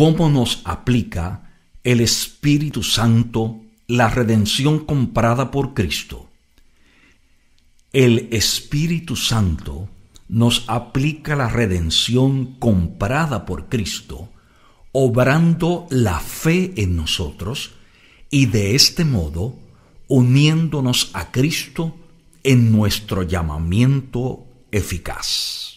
cómo nos aplica el Espíritu Santo la redención comprada por Cristo. El Espíritu Santo nos aplica la redención comprada por Cristo, obrando la fe en nosotros y de este modo uniéndonos a Cristo en nuestro llamamiento eficaz.